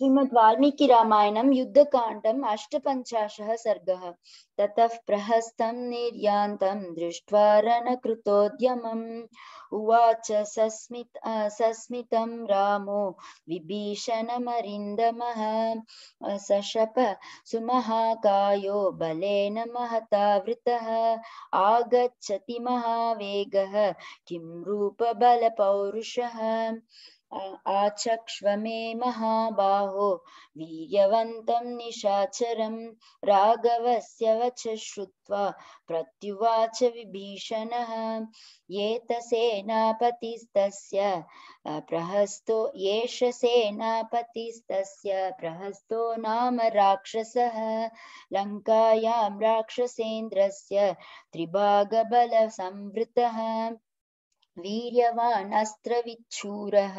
वाल्मीकि श्रीमद्वाल्मीकिरामायणं युद्धकाण्डम् अष्टपञ्चाशः सर्गः ततः प्रहस्तं निर्यान्तं दृष्ट्वा रणकृतोद्यमम् उवाच सस्मित सस्मितं रामो विभीषणमरिन्दमः सशप सुमहाकायो बलेन महतावृतः आगच्छति महावेगः किं रूपबलपौरुषः आचक्ष्व मे महाबाहो वीर्यवन्तं निशाचरं राघवस्य वच श्रुत्वा प्रत्युवाच विभीषणः येत सेनापतिस्तस्य प्रहस्तो येष सेनापतिस्तस्य प्रहस्तो नाम राक्षसः लङ्कायां राक्षसेन्द्रस्य त्रिभागबलसंवृतः वीर्यवानस्त्रविच्छूरः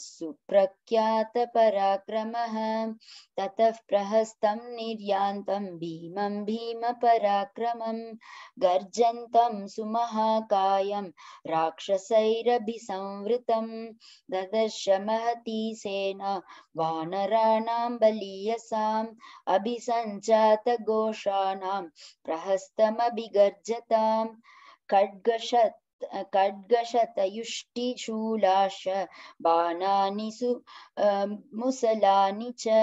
सुप्रख्यातपराक्रमः ततः प्रहस्तं निर्यान्तं भीमं भीमपराक्रमं गर्जन्तं सुमहाकायं राक्षसैरभिसंवृतं ददर्श महती सेना वानराणां बलीयसाम् अभिसञ्जातघोषाणां प्रहस्तमभिगर्जताम् खड्गशत् खड्गशतयुष्टिशूलाश बाणानि सु अं, मुसलानि च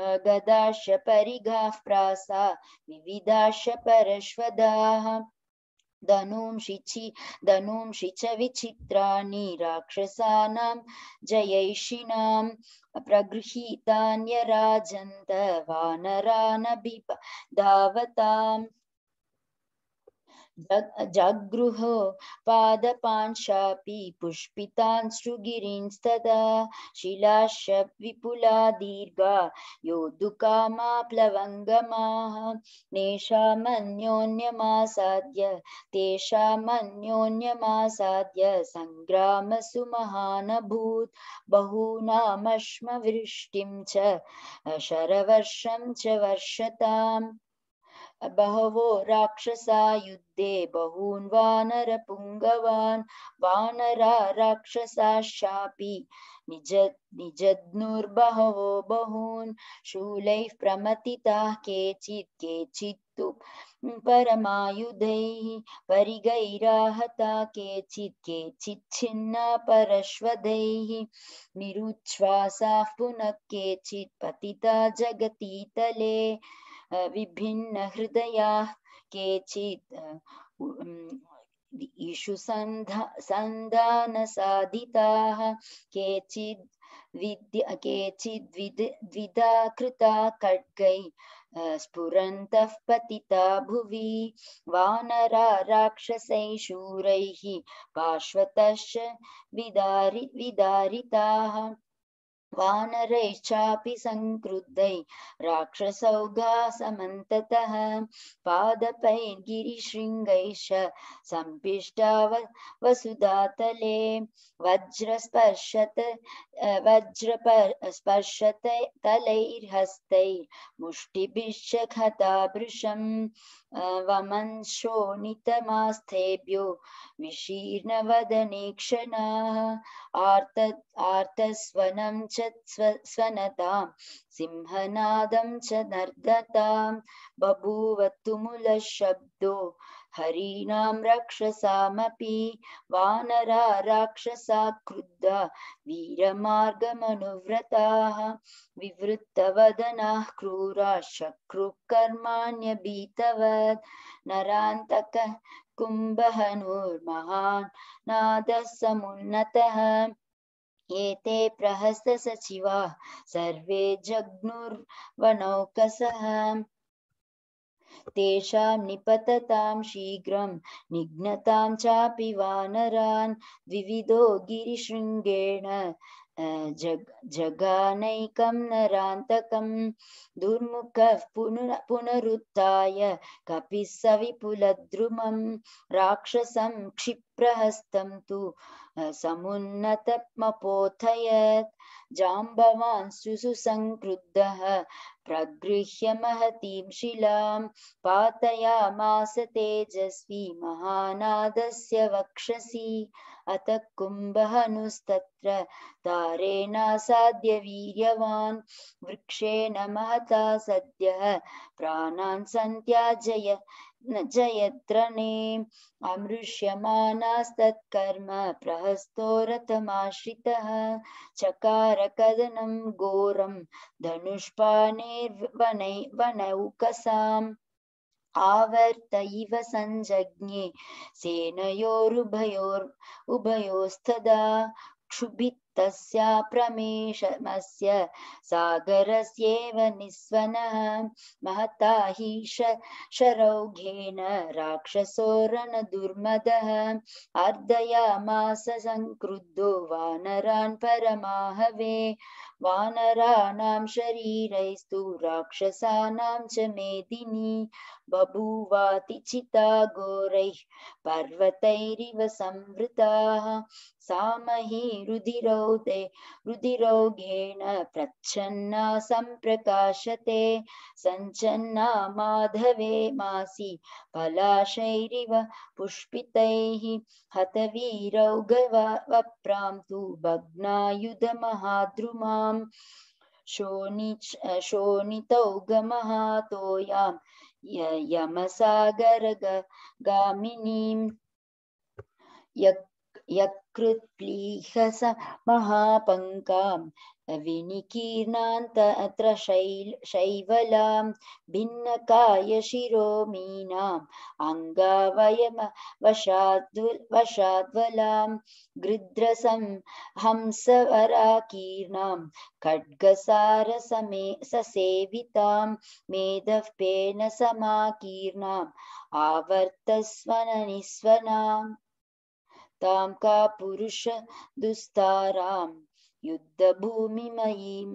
अं, गदाश परिघाः प्रासा विविधाश परश्वदाः धनुंषि चि च विचित्राणि राक्षसानां जयैषिणां प्रगृहीतान्यराजन्त वानरानभि धावताम् जगृह पादपांशापि पुष्पितांश्रुगिरींस्तदा शिलाश विपुला दीर्घा योद्धुकामा प्लवङ्गमाः नेषामन्योन्यमासाद्य तेषामन्योन्यमासाद्य सङ्ग्रामसु महानभूत् बहूनामश्मवृष्टिं च शरवर्षं च वर्षताम् बहवो राक्षसा युद्धे बहून् वानरपुङ्गवान् वानरा राक्षसाश्चापि निज निजज्ञुर्बहवो बहून् शूलैः प्रमतिताः केचित् केचित्तु परमायुधैः परिगैराहता केचित् केचिच्छिन्ना परश्वधैः निरुच्छ्वासाः पुनः केचित् पतिता जगति तले विभिन्नहृदयाः केचित् इषु सन्धा सन्धानसाधिताः केचिद् विद्या केचिद्विद् द्विधा कृता खड्गै स्फुरन्तः पतिता भुवि वानरा राक्षसैः शूरैः पार्श्वतश्च विदारि विदारिताः वानरैश्चापि सङ्क्रुद्धै राक्षसौघा समन्ततः पादपैर्गिरिशृङ्गैश्च सम्पिष्टा वसुधातले वज्रस्पर्शत वज्रस्पर्शत तलैर्हस्तैर्मुष्टिभिश्च खताभृशं वमंशोणितमास्थेभ्यो विशीर्णवदने क्षणाः आर्त आर्तस्वनं च स्वनतां सिंहनादं च नर्दतां बभूव तुमुलशब्दो हरीणां राक्षसामपि वानरा राक्षसा क्रुद्धा वीरमार्गमनुव्रताः विवृत्तवदनाः क्रूरा शत्रुकर्माण्यभीतवत् नरान्तक कुम्भहनुर्महान् नादः समुन्नतः एते प्रहस्तसचिवाः सर्वे जग्नुर्वनौकसः तेषां निपततां शीघ्रं निघ्नतां चापि वानरान् द्विविधो गिरिशृङ्गेण जग जगानैकं नरान्तकं दुर्मुखः पुनर पुनरुत्थाय कपिः राक्षसं क्षिप् प्रहस्तं तु समुन्नतमपोथयत् जाम्बवांसु सुसङ्क्रुद्धः प्रगृह्य महतीं शिलां पातयामास तेजस्वी महानादस्य वक्षसि अतः कुम्भहनुस्तत्र तारेणासाद्य वीर्यवान् वृक्षेण महता सद्यः प्राणान् सन्त्याजय न जयत्र अमृष्यमाणास्तत्कर्म प्रहस्तो रथमाश्रितः चकारकदनं घोरं धनुष्पाणेर्वनै वनौकसाम् आवर्त इव सञ्जज्ञे सेनयोरुभयोर् उभयोस्तदा क्षुभित तस्या प्रमेशमस्य सागरस्येव निःस्वनः महता हि शरौघेन राक्षसोरणदुर्मदः अर्दयामास सङ्क्रुद्धो वानरान् परमाहवे वानराणां शरीरैस्तु राक्षसानां च मेदिनी बभूवातिचिता घोरैः पर्वतैरिव संवृताः सामहि रुधिरो ते रुधिरोगेण प्रच्छन्न सम्प्रकाशते सञ्चन्ना माधवे मासि पलाशैरिव पुष्पितैः हतवीरौ गवप्रां तु भग्नायुधमहाद्रुमाम् शोनिच शोणितौ गमः तोयां यकृत्प्लीह स महापङ्काम् विनिकीर्णान्त अत्र शैल शैवलां भिन्नकायशिरो मीनाम् अङ्गावयम वशाद्व वशाद्वलां गृद्रसं हंसवराकीर्णां खड्गसारसमे ससेवितां मेधपेन समाकीर्णाम् आवर्तस्वननिस्वनाम् तां का पुरुष दुस्तारां युद्धभूमिमयीं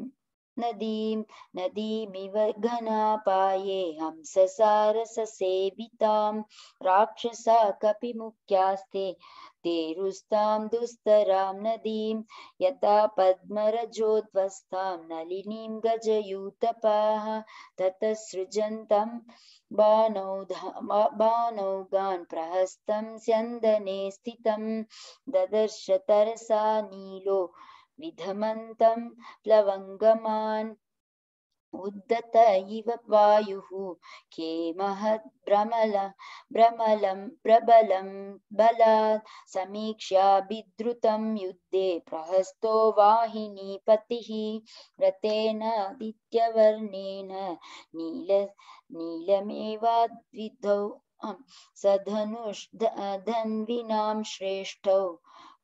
नदीं नदीमिव घनापाये हंससारससेवितां राक्षसा कपिमुख्यास्ते तेरुस्तां दुस्तरां नदीं यथा पद्मरजोध्वस्तां नलिनीं गजयूतपाः प्रहस्तं स्यन्दने स्थितं ददर्श तरसा नीलो विधमन्तं प्लवङ्गमान् उद्धत इव वायुः के महद्भ्रमल भ्रमलं प्रबलं बलात् समीक्ष्याभिद्रुतं युद्धे प्रहस्तो वाहिनीपतिः रतेनादित्यवर्णेन नील नीलमेवाद्विधौ अं- सधनुष् धन्विनां श्रेष्ठौ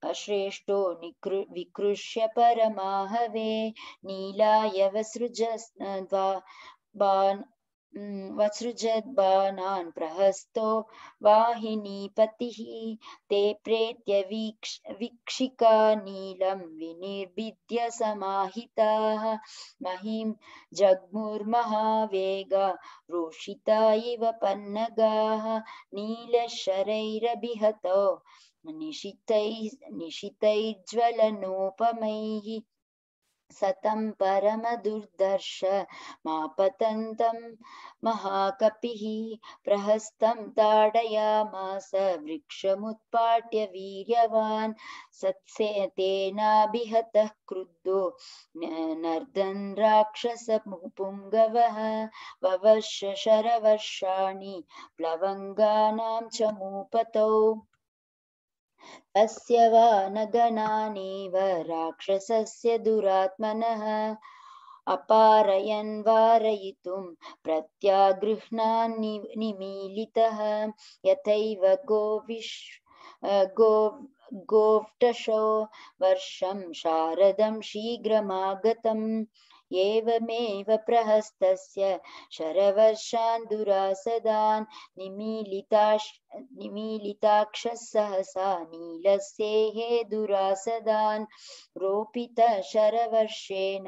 अश्रेष्ठो निकृ विकृष्य परमाहवे नीलाय वसृज वसृजद्बाणान् प्रहस्तो वाहिनीपतिः ते प्रेत्य वीक्ष वीक्षिका नीलं विनिर्भिद्य समाहिताः महीं जग्मुर्महावेगा रोषिता इव पन्नगाः नीलशरैरभिहतो निशितैः निशितैज्ज्वलनोपमैः सतं परमदुर्दर्श मा महाकपिः प्रहस्तं ताडयामास वृक्षमुत्पाट्य वीर्यवान् सत्से तेनाभिहतः क्रुद्धो नर्दन् राक्षसपुङ्गवः ववर्ष शरवर्षाणि प्लवङ्गानां च अस्य वा न गणानेव राक्षसस्य दुरात्मनः अपारयन् वारयितुं प्रत्यागृह्णान् निमीलितः यथैव गोविश् गो गोष्टशो वर्षं शारदं शीघ्रमागतम् एवमेव प्रहस्तस्य शरवर्षान् दुरासदान् निमीलिताश निमीलिताक्षसहसा नीलसेहे दुरासदान् रोपितशरवर्षेण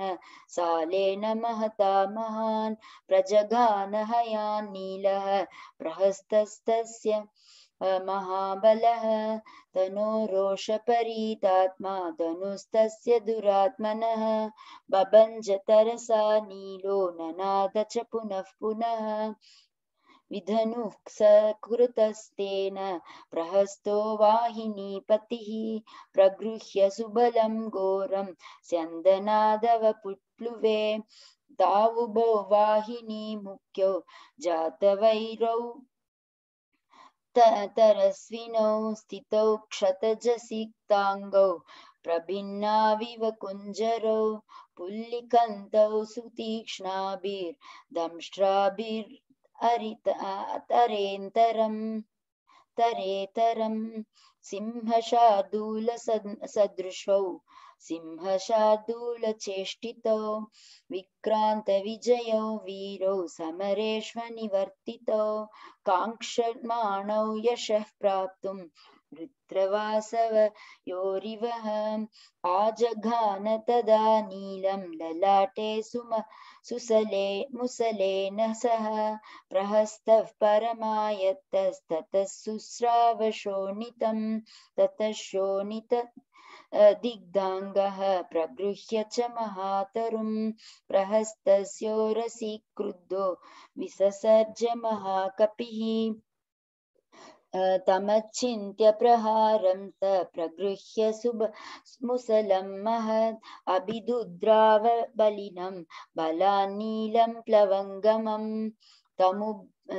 सालेन महता महान् प्रजगानहयान् नीलः प्रहस्तस्तस्य महाबल तनोरोषपरीतात्मा धनुस्तस्य दुरात्मनः तरसा नीलो ननाद च पुनः पुनः विधनुः स कृतस्तेन प्रहस्तो वाहिनीपतिः प्रगृह्य सुबलं घोरं स्यन्दनादवपुट्प्लुवे वाहिनी वाहिनीमुख्यौ जातवैरौ तरस्विनौ स्थितौ क्षतजसिक्ताङ्गौ प्रभिन्नाविव कुञ्जरौ पुल्लिकन्तौ सुतीक्ष्णाभिर्दंष्ट्राभिरित तरेन्तरम् तरेतरं सिंहशार्दूलसदृशौ सिंहशार्दूलचेष्टितो विक्रान्तविजयो वीरो समरेष्वनिवर्तितो काङ्क्षमाणौ यशः प्राप्तुं वृत्रवासव योरिवः आजघान तदा नीलं ललाटे सुम सुसले मुसलेन सह प्रहस्तः परमायत्तस्ततः शुस्रावशोणितं ततः शोणित दिग्धाङ्गः प्रगृह्य च महातरुं प्रहस्तस्योरसि क्रुद्धो विससर्ज महाकपिः तमचिन्त्य प्रहारं स प्रगृह्य सुब मुसलं महत् अभिदुद्राव बलिनं बलानीलं प्लवङ्गमं तमु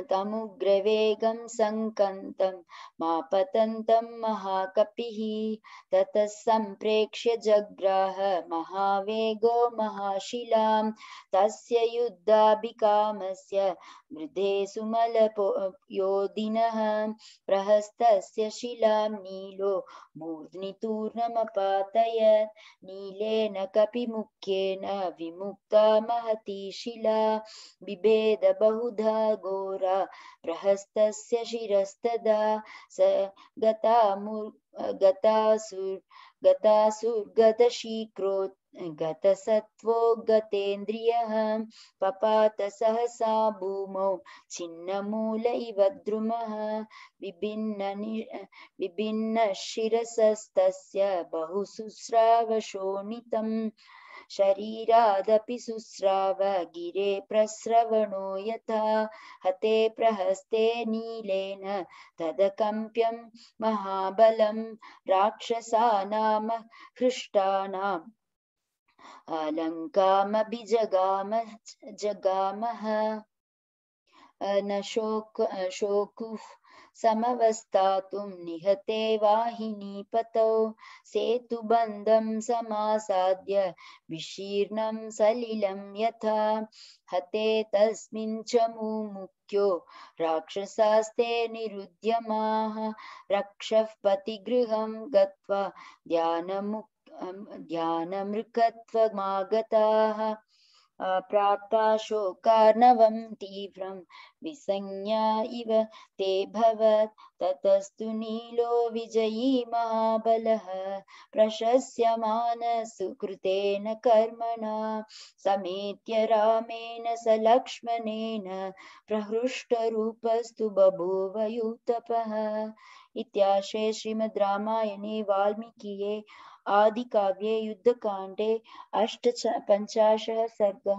तमुग्रवेगं सङ्कन्तं मापतन्तं महाकपिः ततः सम्प्रेक्ष्य जग्राह महावेगो महाशिलां तस्य युद्धाभिकामस्य वृधे सुमलपो योदिनः प्रहस्तस्य शिलां नीलो मूर्ध्नितूर्णमपातयत् नीलेन कपिमुख्येन विमुक्ता महती शिला बिभेद बहुधा घोर मधुरा प्रहस्तस्य शिरस्तदा स गता गतासुर् गतासुर्गतशीक्रो गतसत्त्वो गतेन्द्रियः पपात सहसा भूमौ छिन्नमूल इव द्रुमः विभिन्न विभिन्नशिरसस्तस्य बहुशुश्रावशोणितम् शरीरादपि सुस्राव गिरे प्रस्रवणो यथा हते प्रहस्ते नीलेन तदकम्प्यं महाबलं राक्षसानाम हृष्टानाम् आलङ्कामभिजगाम जगामः न शोक शोकुः समवस्थातुं निहते वाहिनीपतौ सेतुबन्धं समासाद्य विशीर्णं सलिलं यथा हते तस्मिन् च मुख्यो राक्षसास्ते निरुद्यमाः रक्षः पतिगृहं गत्वा ध्यानमुक् ध्यानमृकत्वमागताः अप्राप्ता शोकार्णवं तीव्रं विसंज्ञा इव ते भवत् ततस्तु नीलो विजयी महाबलः प्रशस्यमानसु कृतेन कर्मणा समेत्य रामेण स लक्ष्मणेन प्रहृष्टरूपस्तु बभूव यूतपः इत्याशे श्रीमद् रामायणे वाल्मीकिये युद्ध कांडे अष्ट पंचाश सर्ग